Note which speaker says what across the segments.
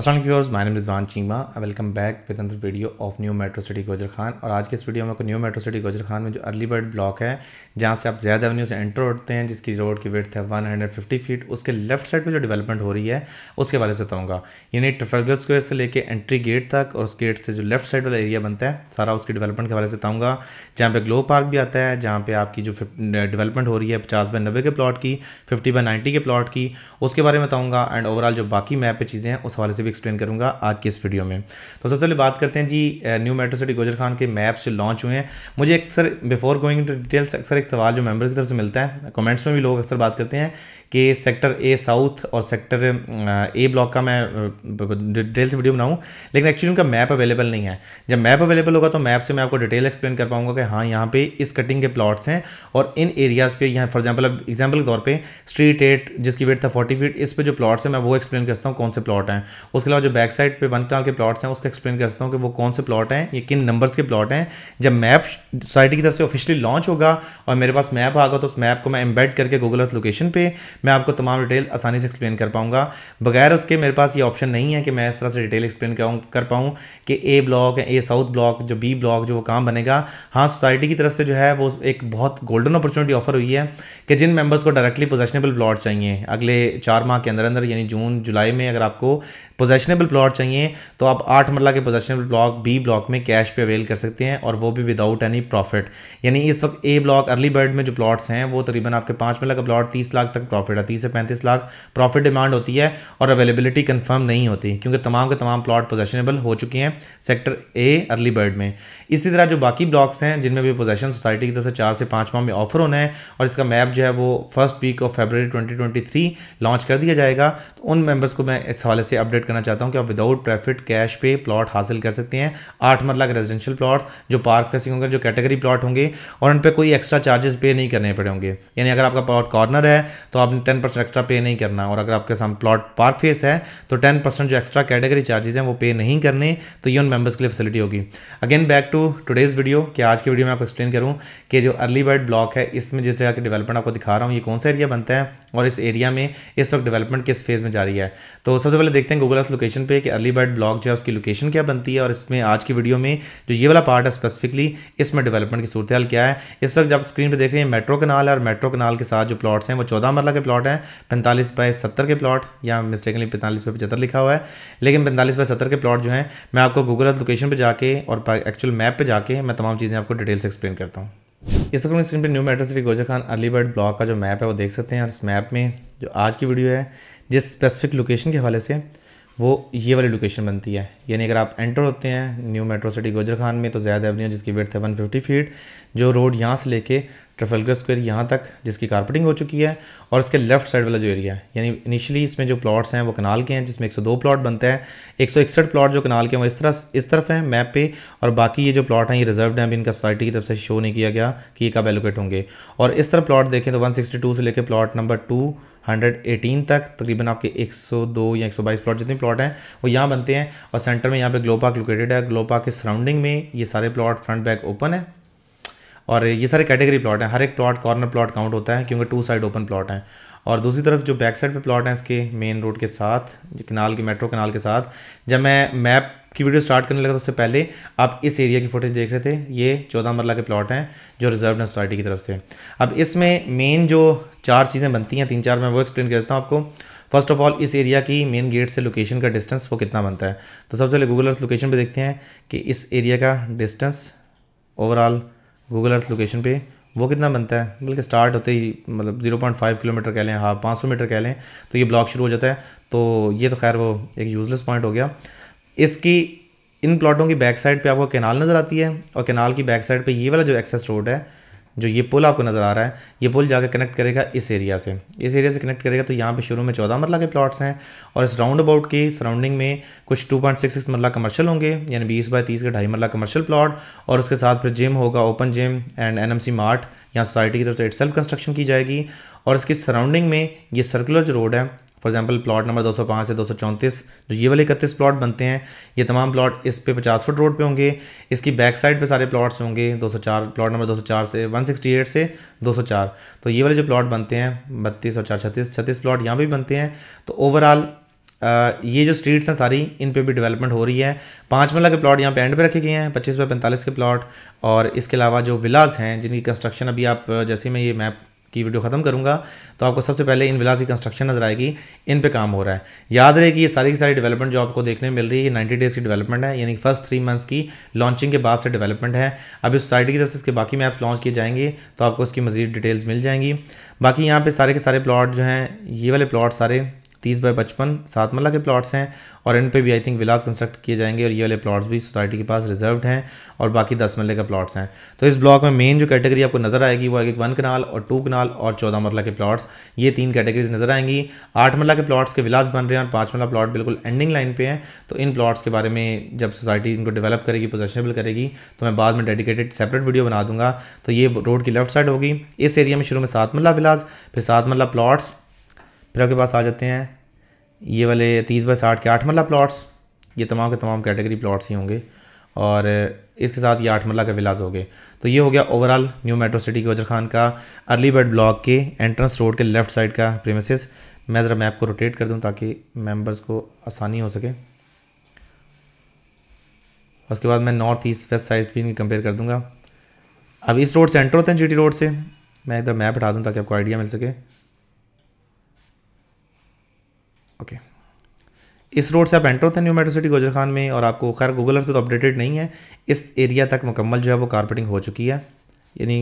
Speaker 1: असल viewers my Rizwan Cheema welcome back with another video of New metro city Gujar Khan और आज के इस वीडियो में आपको new metro city Gujar Khan में जो अर्ली बर्ड ब्लॉक है जहाँ से आप ज़्यादा एवन्यू से एंटर होते हैं जिसकी रोड की वेट है 150 फीट उसके लेफ्ट साइड पे जो डेवलपमेंट हो रही है उसके बारे से बताऊँगा यानी ट्रफर्गर स्क्वेयर से लेकर एंट्री गेट तक और उस गेट से जो लेफ्ट साइड वाला एरिया बनता है सारा उसकी डेवलपमेंट के बारे से बताऊँगा जहाँ पे ग्लो पार्क भी आता है जहाँ पे आपकी जो डेवलपमेंट हो रही है पचास बाय नब्बे के प्लाट की फिफ्टी बाय नाइन्टी के प्लाट की उसके बारे में बताऊँगा एंड ओवरऑल जो बाकी मैप पर चीज़ें हैं उस हवाले से भी एक्सप्लेन करूंगा आज के इस वीडियो में तो सबसे पहले बात करते हैं जी न्यू मेट्रो सिटी गुजर खान के मैप्स जो लॉन्च हुए हैं मुझे अक्सर बिफोर गोइंग टू डिटेल्स अक्सर एक सवाल जो मेम्बर की तरफ से मिलता है कमेंट्स में भी लोग अक्सर बात करते हैं कि सेक्टर ए साउथ और सेक्टर ए ब्लॉक का मैं डिटेल्स वीडियो बनाऊँ लेकिन एक्चुअली उनका मैप अवेलेबल नहीं है जब मैप अवेलेबल होगा तो मैप से मैं आपको डिटेल एक्सप्लेन कर पाऊंगा कि हाँ यहाँ पे इस कटिंग के प्लॉट्स हैं और इन एरियाज़ पे यहाँ फॉर एग्जांपल अब एग्जांपल के तौर पे स्ट्रीट एट जिसकी वेट था 40 फीट इस पे जो प्लॉट्स हैं मैं वो एक्सप्लेन करता हूँ कौन से प्लॉट हैं उसके अलावा जो बैक साइड पे वन कनाल के प्लॉट्स हैं उसको एक्सप्लेन कर सकता हूँ कि वो कौन से प्लॉट हैं ये किन नंबर्स के प्लॉट हैं जब मैप सोसाइटी की तरफ से ऑफिशियली लॉन्च होगा और मेरे पास मैप आगा तो उस मैप को मैं एम्बेड करके गूगल अर्थ लोकेशन पर मैं आपको तमाम डिटेल आसानी से एक्सप्लेन कर पाऊँगा बगैर उसके मेरे पास ये ऑप्शन नहीं है कि मैं इस तरह से डिटेल एक्सप्लेन कर पाऊँ कि A block A south block जो बी ब्लॉक जो वो काम बनेगा हाँ सोसाइटी की तरफ से जो है वो एक बहुत गोल्डन अपॉर्चुनिटी ऑफर हुई है कि जिन मेंबर्स को डायरेक्टली पोजेशनेबल प्लॉट चाहिए अगले चार माह के अंदर अंदर यानी जून जुलाई में अगर आपको पोजेशनेबल प्लॉट चाहिए तो आप आठ मरला के पोजेशनेबल ब्लॉक बी ब्लॉक में कैश पे अवेल कर सकते हैं और वो भी विदाउट एनी प्रॉफिट यानी इस वक्त ए ब्लॉक अर्ली बर्ड में जो प्लॉट्स हैं वो तकरीबन आपके पाँच मरला का प्लॉट तीस लाख तक प्रॉफिट है तीस से पैंतीस लाख प्रॉफिट डिमांड होती है और अवेलेबिलिटी कन्फर्म नहीं होती क्योंकि तमाम के तमाम प्लॉट पोजेशनेबल हो चुके हैं सेक्टर ए अर्ली बर्ड में इसी तरह जो बाकी ब्लॉक्स हैं जिनमें भी पोजेशन सोसाइटी की तरफ से चार से पाँच माह में ऑफर होना है और इसका मैप जो है वो first week of February twenty launch कर दिया जाएगा तो उन मेम्बर्स को मैं इस हवाले से अपडेट करना चाहता हूँ कि आप विदाउट प्रॉफिट कैश पे प्लॉट हासिल कर सकते हैं आठ मरला के रेजिडेंशियल प्लॉट जो पार्क फेसिंग होंगे जो कैटेगरी प्लॉट होंगे और उन पर कोई एक्स्ट्रा चार्जेस पे नहीं करने पड़े होंगे यानी अगर आपका प्लॉट कॉर्नर है तो आपने टेन परसेंट एक्स्ट्रा पे नहीं करना और अगर आपके सामने प्लॉट पार्क फेस है तो टेन परसेंट जो एक्स्ट्रा कैटेगरी चार्जेस हैं वो पे नहीं करने तो ये उन मेंबर्स के लिए फैसिलिटी होगी again back to today's video कि आज की वीडियो में आपको एक्सप्लेन करूँ कि जो अर्ली बर्ड ब्लॉक है इसमें जिस जगह की डेवलपमेंट आपको दिखा रहा हूँ ये कौन सा एरिया बनता है और इस एरिया में इस वक्त डेवलपमेंट किस फेज़ में जा रही है तो सबसे पहले देखते हैं गूगल वाला उस लोकेशन पे कि अर्ली बर्ड ब्लॉक जो है उसकी लोकेशन क्या बनती है और इसमें आज की वीडियो में जो ये वाला पार्ट है स्पेसिफिकली इसमें डेवलपमेंट की सूरत हाल क्या है इस वक्त जब स्क्रीन पर देख रहे हैं मेट्रो कनाल है और मेट्रो कनाल के साथ जो प्लॉट्स हैं वो चौदह मरला के प्लॉट हैं पैंतालीस बाई सत्तर के प्लॉट या मिस्टेकली पैंतालीस बाई पचहत्तर लिखा हुआ है लेकिन पैंतालीस बाई सत्तर के प्लॉट जो है मैं आपको गूगल अर्थ लोकेशन पर जाकर और एक्चुअल मैप पर जाकर मैं तमाम चीज़ें आपको डिटेल से एक्सप्लेन करता हूँ इस वक्त स्क्रीन पर न्यू मेट्रो सिटी गोजा खान बर्ड ब्लॉक का जो मैप है वो देख सकते हैं और इस मैप में जो आज की वीडियो है जिस स्पेसिफिक लोकेशन के हवाले से वो ये वाली लोकेशन बनती है यानी अगर आप एंटर होते हैं न्यू मेट्रो सिटी गुजर खान में तो ज़्यादा एवन्यू जिसकी वेट है फिफ्टी फीट जो रोड यहाँ से लेके ट्रफलगर स्क्वायर यहाँ तक जिसकी कारपेटिंग हो चुकी है और इसके लेफ्ट साइड वाला जो एरिया है यानी इनिशियली इसमें जो प्लॉट्स हैं वो कनाल के हैं जिसमें 102 प्लॉट बनते हैं एक प्लॉट जो कनाल के हैं वो इस तरह इस तरफ हैं मैप पे और बाकी ये जो प्लॉट हैं ये रिजर्व हैं अभी इनका सोसाइटी की तरफ से शो नहीं किया गया कि ये कब एलोकेट होंगे और इस तरफ प्लॉट देखें तो वन से लेकर प्लाट नंबर टू 118 तक तकरीबन आपके 102 या 122 प्लॉट जितने प्लॉट हैं वो यहाँ बनते हैं और सेंटर में यहाँ पे ग्लो पार्क लोकेटेड है ग्लो पार्क के सराउंडिंग में ये सारे प्लॉट फ्रंट बैक ओपन है और ये सारे कैटेगरी प्लॉट हैं हर एक प्लॉट कॉर्नर प्लॉट काउंट होता है क्योंकि टू साइड ओपन प्लॉट हैं और दूसरी तरफ जो बैक साइड पे प्लॉट हैं इसके मेन रोड के साथ जो कनाल के मेट्रो कनाल के साथ जब मैं मैप की वीडियो स्टार्ट करने लगा उससे पहले आप इस एरिया की फुटेज देख रहे थे ये चौदह मरला के प्लॉट हैं जो रिजर्व सोसाइटी की तरफ से अब इसमें मेन जो चार चीज़ें बनती हैं तीन चार मैं वो एक्सप्लेन कर देता हूँ आपको फर्स्ट ऑफ ऑल इस एरिया की मेन गेट से लोकेशन का डिस्टेंस वो कितना बनता है तो सबसे पहले गूगल अर्थ लोकेशन पर देखते हैं कि इस एरिया का distance overall Google Earth location पे वो कितना बनता है बल्कि स्टार्ट होते ही मतलब 0.5 किलोमीटर कह लें हाँ 500 मीटर कह लें तो ये ब्लॉक शुरू हो जाता है तो ये तो खैर वो एक यूज़लेस पॉइंट हो गया इसकी इन प्लॉटों की बैक साइड पे आपको कैनाल नज़र आती है और कैनाल की बैक साइड पे ये वाला जो एक्सेस रोड है जो ये पुल आपको नज़र आ रहा है ये पुल जाकर कनेक्ट करेगा इस एरिया से इस एरिया से कनेक्ट करेगा तो यहाँ पे शुरू में चौदह मरला के प्लॉट्स हैं और इस राउंड अबाउट की सराउंडिंग में कुछ two point six six marla commercial होंगे यानी बीस बाई तीस के ढाई मरला कमर्शियल प्लॉट और उसके साथ फिर जिम होगा open gym and an mart यहाँ सोसाइटी की तरफ से इट कंस्ट्रक्शन की जाएगी और इसकी सराउंडिंग में ये सर्कुलर जो रोड है फॉर एग्जाम्पल प्लॉट नंबर 205 से 234 जो ये वाले इकतीस प्लॉट बनते हैं ये तमाम प्लॉट इस पे 50 फुट रोड पे होंगे इसकी बैक साइड पे सारे प्लॉट्स होंगे 204 प्लॉट नंबर 204 से 168 से 204 तो ये वाले जो प्लॉट बनते हैं बत्तीस और चार छत्तीस छत्तीस प्लॉट यहाँ भी बनते हैं तो ओवरऑल ये जो स्ट्रीट्स हैं सारी इन पे भी डेवलपमेंट हो रही है पाँच मल्ला के प्लॉट यहाँ पे एंड पे रखे गए हैं पच्चीस बाई पैंतालीस के प्लॉट और इसके अलावा जो विलाज हैं जिनकी कंस्ट्रक्शन अभी आप जैसे मैं ये मैप की वीडियो ख़त्म करूँगा तो आपको सबसे पहले इन विलास की कंस्ट्रक्शन नजर आएगी इन पे काम हो रहा है याद रहे कि ये सारी की सारी डेवलपमेंट जो आपको देखने मिल रही है नाइन्टी डेज़ की डेवलपमेंट है यानी फर्स्ट थ्री मंथ्स की लॉन्चिंग के बाद से डेवलपमेंट है अभी सोसाइटी की तरफ से इसके बाकी मैप्स लॉन्च किए जाएंगे तो आपको इसकी मजीद डिटेल्स मिल जाएंगी बाकी यहाँ पर सारे के सारे प्लाट जो हैं ये वाले प्लाट सारे तीस बाय पचपन सात मल्ला के प्लॉट्स हैं और इन पे भी आई थिंक विलास कंस्ट्रक्ट किए जाएंगे और ये वाले प्लॉट्स भी सोसाइटी के पास रिजर्व्ड हैं और बाकी दस मल्ले के प्लॉट्स हैं तो इस ब्लॉक में मेन जो कैटेगरी आपको नजर आएगी वो आएगी वन कनाल और टू कनाल और चौदह मरला के प्लॉट्स ये तीन कैटेगरीज नजर आएंगी आठ मरला के प्लॉट्स के विलास बन रहे हैं और पाँच मल्ला प्लॉट बिल्कुल एंडिंग लाइन पे हैं तो इन प्लॉट्स के बारे में जब सोसाइटी इनको डेवलप करेगी पोजेशनेबल करेगी तो मैं बाद में डेडिकेटेड सेपरेट वीडियो बना दूंगा तो ये रोड की लेफ्ट साइड होगी इस एरिया में शुरू में सात मल्ला विलास फिर सात मरला प्लॉट्स फिर आपके पास आ जाते हैं ये वाले तीस बाई साठ के आठ मल्ला प्लाट्स ये तमाम के तमाम कैटेगरी प्लाट्स ही होंगे और इसके साथ ये आठ मल्ला के विलाज हो गए तो ये हो गया ओवरऑल न्यू मेट्रो सिटी के वजर खान का अर्ली बर्ड ब्लॉक के एंट्रेंस रोड के लेफ्ट साइड का प्रेमिसेस मैं ज़रा मैप को रोटेट कर दूँ ताकि मेंबर्स को आसानी हो सके उसके बाद मैं नॉर्थ ईस्ट वेस्ट साइड भी कंपेयर कर दूँगा अब इस रोड से एंटर होते हैं जी रोड से मैं इधर मैप हटा दूँ ताकि आपको आइडिया मिल सके ओके इस रोड से आप एंटर होते हैं New metro city Gujar Khan में और आपको खैर गूगल अर्थ पर तो अपडेटेड नहीं है इस एरिया तक मुकम्मल जो है वो कारपेटिंग हो चुकी है यानी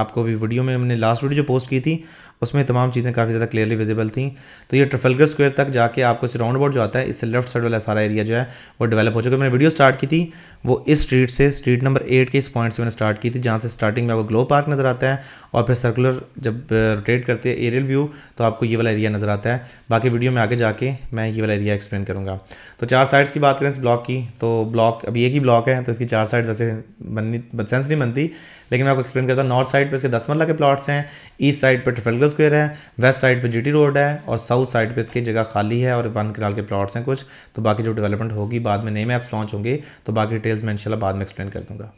Speaker 1: आपको भी वीडियो में हमने लास्ट वीडियो जो पोस्ट की थी उसमें तमाम चीज़ें काफ़ी ज़्यादा क्लियरली विजिबल थी तो ये ट्रफलगर स्क्वेयर तक जाके आपको इस राउंड बोर्ड जो आता है इससे लेफ्ट साइड वाला सारा एरिया जो है वो डेवलप हो चुका मैंने वीडियो स्टार्ट की थी वो इस स्ट्रीट से स्ट्रीट नंबर एट के इस पॉइंट से मैंने स्टार्ट की थी जहाँ से स्टार्टिंग में आपको ग्लो पार्क नज़र आता है और फिर सर्कुलर जब रोटेट करते हैं एरियल व्यू तो आपको ये वाला एरिया नज़र आता है बाकी वीडियो में आगे जाके मैं ये वाला एरिया एक्सप्लेन करूँगा तो चार साइड्स की बात करें इस ब्लॉक की तो ब्लॉक अभी एक ही ब्लॉक है तो इसकी चार साइड वैसे बननी सेंस नहीं बनती लेकिन मैं आपको एक्सप्लेन करता हूँ नॉर्थ साइड पर इसके दस मरला के प्लाट्स हैं ईस्ट साइड पर ट्रफेलगर स्क्वायर है वेस्ट साइड पे जीटी रोड है और साउथ साइड पे इसकी जगह खाली है और वन किराल के प्लॉट्स हैं कुछ तो बाकी जो डेवलपमेंट होगी बाद में नए मैप्स लॉन्च होंगे तो बाकी डिटेल्स मैं इंशाल्लाह बाद में एक्सप्लेन कर दूंगा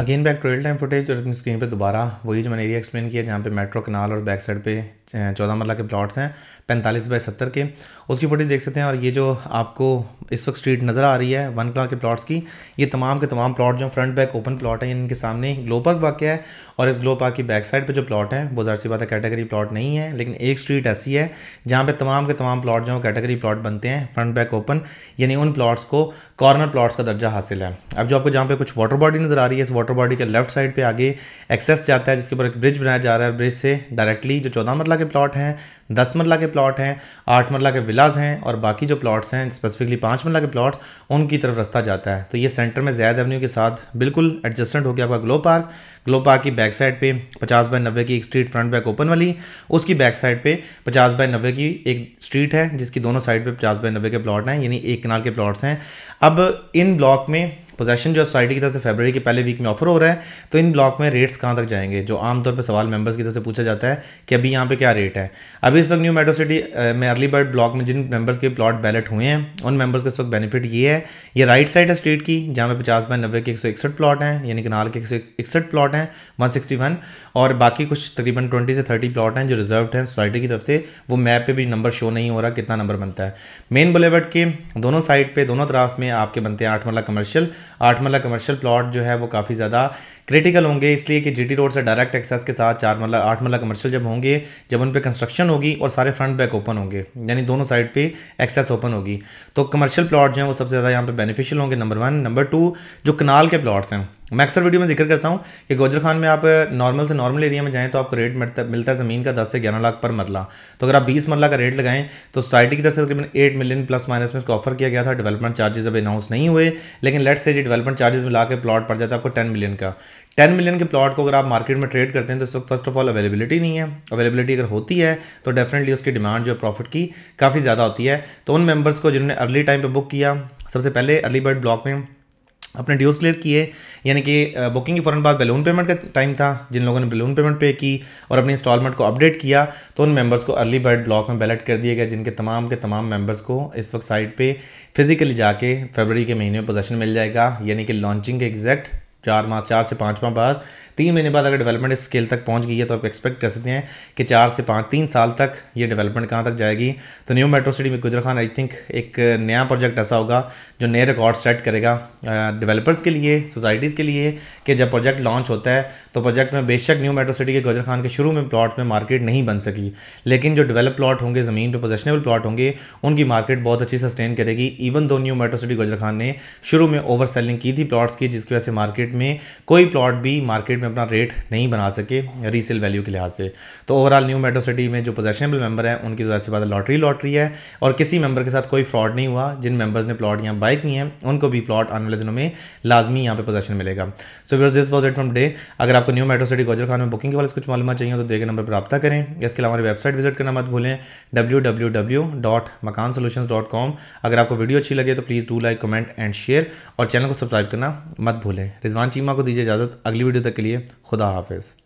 Speaker 1: again back trail time footage और अपनी स्क्रीन पे दोबारा वही जो मैंने एरिया एक्सप्लेन किया जहाँ पे मेट्रो कनाल और बैक साइड पे चौदह मरला के प्लॉट्स हैं पैंतालीस बाई सत्तर के उसकी फुटेज देख सकते हैं और ये जो आपको इस वक्त स्ट्रीट नज़र आ रही है वन कनाल के प्लॉट्स की ये तमाम के तमाम प्लॉट जो फ्रंट बैक ओपन प्लॉट हैं इनके सामने ग्लो पार्क वाक्य है और इस ग्लो पार्क की बैक साइड पर जो प्लॉट है वो ज़ाहिर सी बात है कैटेगरी प्लॉट नहीं है लेकिन एक स्ट्रीट ऐसी है जहाँ पर तमाम के तमाम प्लॉट जो कैटेगरी प्लॉट बनते हैं फ्रंट बैक ओपन यानी उन प्लॉट्स को कॉर्नर प्लॉट्स का दर्जा हासिल है अब जो आपको जहाँ पर कुछ वाटर बॉडी नज़र आ रही है इस वाटर बॉडी के लेफ्ट साइड पे आगे एक्सेस जाता है जिसके ऊपर एक ब्रिज बनाया जा रहा है ब्रिज से डायरेक्टली जो चौदह मरला के प्लॉट हैं दस मरला के प्लॉट हैं आठ मरला के विलाज हैं और बाकी जो प्लॉट्स हैं स्पेसिफिकली पाँच मरला के प्लॉट्स उनकी तरफ रास्ता जाता है तो ये सेंटर में जैद एवन्यू के साथ बिल्कुल एडजस्टेंट हो गया आपका ग्लो पार्क ग्लो पार्क की बैक साइड पे पचास बाय नब्बे की एक स्ट्रीट फ्रंट बैक ओपन वाली उसकी बैक साइड पे पचास बाय नब्बे की एक स्ट्रीट है जिसकी दोनों साइड पर पचास बाय नब्बे के प्लॉट हैं यानी एक किनार के प्लॉट्स हैं अब इन ब्लॉक में पोजेशन जो सोसाइटी की तरफ से फेबररी के पहले वीक में ऑफर हो रहा है तो इन ब्लॉक में रेट्स कहाँ तक जाएंगे जो आमतौर पर सवाल मेंबर्स की तरफ से पूछा जाता है कि अभी यहाँ पे क्या रेट है अभी इस वक्त न्यू मेट्रो सिटी में अर्ली बर्ड ब्लॉक में जिन मेंबर्स के प्लॉट बैलेट हुए हैं उन मेंबर्स का इस वक्त बेनिफिट ये है ये राइट साइड है स्ट्रीट की जहाँ पे पचास बाय नब्बे के एक सौ प्लॉट हैं यानी नाल के एक सौ इकसठ प्लॉट हैं वन सिक्सटी वन और बाकी कुछ तकरीबन ट्वेंटी से थर्टी प्लॉट हैं जो रिजर्व हैं सोसाइटी की तरफ से वो मैप पर भी नंबर शो नहीं हो रहा कितना नंबर बनता है मेन बुलेवर्ड के दोनों साइड पर दोनों तरफ में आपके बनते हैं आठ मरला कमर्शियल आठ कमर्शियल प्लॉट जो है वो काफ़ी ज़्यादा क्रिटिकल होंगे इसलिए कि जीटी रोड से डायरेक्ट एक्सेस के साथ चार मरला आठ मरला कमर्शियल जब होंगे जब उन पर कंस्ट्रक्शन होगी और सारे फ्रंट बैक ओपन होंगे यानी दोनों साइड पर एक्सेस ओपन होगी तो कमर्शियल प्लॉट जो है वो सबसे ज़्यादा यहाँ पे बेनिफिशियल होंगे नंबर वन नंबर टू जो कनाल के प्लाट्स हैं मैं अक्सर वीडियो में जिक्र करता हूँ कि गोजर खान में आप नॉर्मल से नॉर्मल एरिया में जाएँ तो आपको रेट मिलता मिलता है ज़मीन का दस से ग्यारह लाख पर मरला तो अगर आप बीस मरला का रेट लगाएं तो सोसाइटी की तरफ से तकरीबन एट मिलियन प्लस माइनस में इसको ऑफर किया गया था डेवलपमेंट चार्जेस अब अनाउंस नहीं हुए लेकिन लेट से जी डेवलपमेंट चार्जेस मिला के प्लॉट पड़ जाता है आपको टेन मिलियन का टेन मिलियन के प्लॉट को अगर आप मार्केट में ट्रेड करते हैं तो इस वक्त फर्स्ट ऑफ ऑल अवेलेबिलिटी नहीं है अवेलेबिलिटी अगर होती है तो डेफिनेटली उसकी डिमांड जो है प्रॉफिट की काफ़ी ज़्यादा होती है तो उन मेम्बर्स को जिन्होंने अर्ली टाइम पर बुक किया सबसे पहले अर्ली बर्ड ब्लॉक में अपने ड्यूज क्लियर किए यानी कि बुकिंग के फ़ौरन बाद बैलून पेमेंट का टाइम था जिन लोगों ने बैलून पेमेंट पे की और अपनी इंस्टॉलमेंट को अपडेट किया तो उन मेंबर्स को अर्ली बर्ड ब्लॉक में बैलेट कर दिया गया जिनके तमाम के तमाम मेंबर्स को इस वक्त साइट पे फिजिकली जाके फरवरी के महीने में पोजेशन मिल जाएगा यानी कि लॉन्चिंग के एग्जैक्ट चार माह चार से पाँच माह बाद तीन महीने बाद अगर डेवलपमेंट इस स्केल तक पहुँच गई है तो आप एक्सपेक्ट कर सकते हैं कि चार से पाँच तीन साल तक ये डेवलपमेंट कहाँ तक जाएगी तो न्यू मेट्रो सिटी में गुजर खान आई थिंक एक नया प्रोजेक्ट ऐसा होगा जो नए रिकॉर्ड सेट करेगा डिवेलपर्स के लिए सोसाइटीज़ के लिए कि जब प्रोजेक्ट लॉन्च होता है तो प्रोजेक्ट में बेशक न्यू मेट्रो सिटी के गुजर खान के शुरू में प्लाट में मार्केट नहीं बन सकी लेकिन जो डेवलप प्लॉट होंगे ज़मीन पर पोजेशनेबल प्लॉट होंगे उनकी मार्केट बहुत अच्छी सस्टेन करेगी even though new metro city गुजर खान ने शुरू में ओवर सेलिंग की थी प्लॉट्स की जिसकी वजह से मार्केट में कोई प्लॉट भी मार्केट में अपना रेट नहीं बना सके रीसेल वैल्यू के लिहाज से तो ओवरऑल न्यू मेट्रो सिटी में जो पोजेशनेबल मेंबर हैं उनकी ज़्यादा से बात लॉटरी लॉटरी है और किसी मेंबर के साथ कोई फ्रॉड नहीं हुआ जिन मेंबर्स ने प्लॉट यहाँ बाय किए हैं उनको भी प्लॉट आने वाले दिनों में लाजमी यहाँ पर पोजेशन मिलेगा so because this was it from day अगर आपको new metro city Gujar Khan में बुकिंग के वाले कुछ मालूम चाहिए तो देखे नंबर पर रब्ता करें इसके अलावा हमारी वेबसाइट विजिट करना मत भूलें W W W dot Makaan solution dot com अगर आपको वीडियो अच्छी लगे तो please do like comment and share और चैनल को सब्सक्राइब करना मत भूलें रिजवान चीमा को दीजिए इजाज़त अगली वीडियो तक के लिए लिए खुदा हाफिज़